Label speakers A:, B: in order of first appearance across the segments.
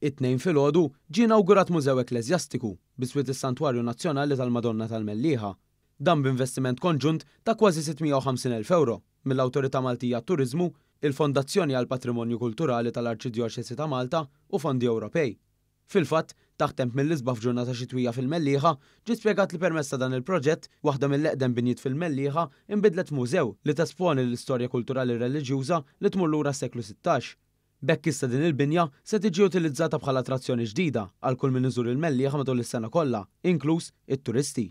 A: It-tnejn filgħodu ġie inawgurat Mużew ekleżjastiku biswiet is-Santwarju Nazzjonali tal-Madonna tal-Mellieħa. Dan b'investiment konġunt ta' kważi 650.000 euro mill-Awtorità Maltija Turizmu, il-Fondazzjoni għal Patrimonju Kulturali tal-Arċidjoċesi ta' Malta u Fondi Ewropej. Fil-fatt, taħtemp mill-isba f'ġurnata xitwija fil-Melliħa, ġi spjegat li permessa dan il-proġett, waħda mill-eqdem binjiet fil-Melliħa, imbidlet mużew li tesponi l-istorja kulturali reliġjuża li tmur lura s-seklu 16 Bekk issa din il-binja se tiġi utilizzata bħala attrazzjoni ġdida għal kull min iżur il-Melli matul is-sena kollha, inkluż it-turisti.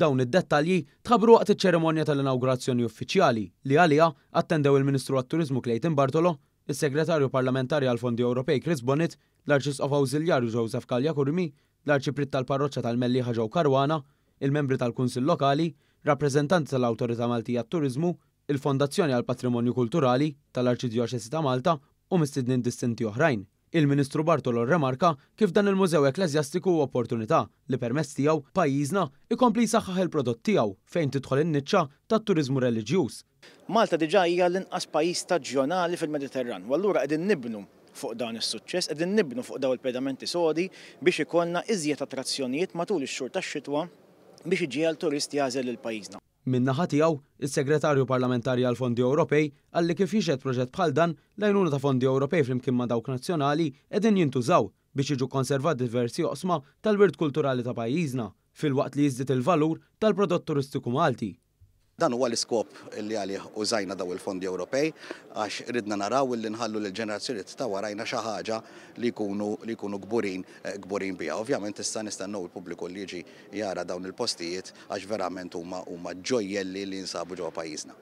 A: Dawn id-dettalji tħabru waqt iċ-ċeremonja tal-inaugurazzjoni uffiċjali li għalija attendew il-Ministru għat-Turizmu Clayton Bartolo, is-Segretarju Parlamentari għal Fondi Ewropej Chris Bonnet, l-Arċisqof Awżiljarju Joseph Kalja Kurmi, l-Arċiprit tal-Parroċċa tal-Melliħa ġew Karwana, il-membri tal-Kunsill Lokali, rappreżentanti tal-Awtorità Maltija għat-Turizmu, il-Fondazzjoni għal Patrimonju Kulturali tal-Arċidjoċesi ta' Malta u mistidnin distinti oħrajn. Il-Ministru Bartolo remarka kif dan il-Mużew Ekklesjastiku u opportunità li permess tiegħu pajjiżna ikompli saħħaħ il-prodott tiegħu fejn tidħol in-niċċa tat-turiżmu reliġjuż. Malta
B: diġà hija l-inqas pajjiż staġjonali fil-Mediterran, u allura qegħdin nibnu fuq dan is-suċċess qegħdin nibnu fuq daw il-pedamenti sodi biex ikollna iżjed attrazzjonijiet matul ix-xhur tax-xitwa biex iġiel turisti jażel il-pajjiżna.
A: Minnaħa tiegħu, is-Segretarju Parlamentari għal Fondi Ewropej għalli kif jixed proġett bħal dan l-għajnuna ta' Fondi Ewropej flimkien ma' dawk nazzjonali edin jintużaw biex jiġu konservat diversi oqsma tal-wirt kulturali ta' pajjiżna fil-waqt li jizdit il-valur tal-prodott turistiku Malti.
C: Dan huwa l-iskop li għali użajna daw il-fondi Ewropej għax ridna naraw li nħallu l-ġenerazzjoni ta' warajna xi ħaġa li jkunu li kunu gburin eh, gburin biha. Ovvjament issa nistennew il-pubbliku li jiġi jara dawn il-postijiet għax verament huma huma ġojjelli li nsabu ġewwa pajjiżna.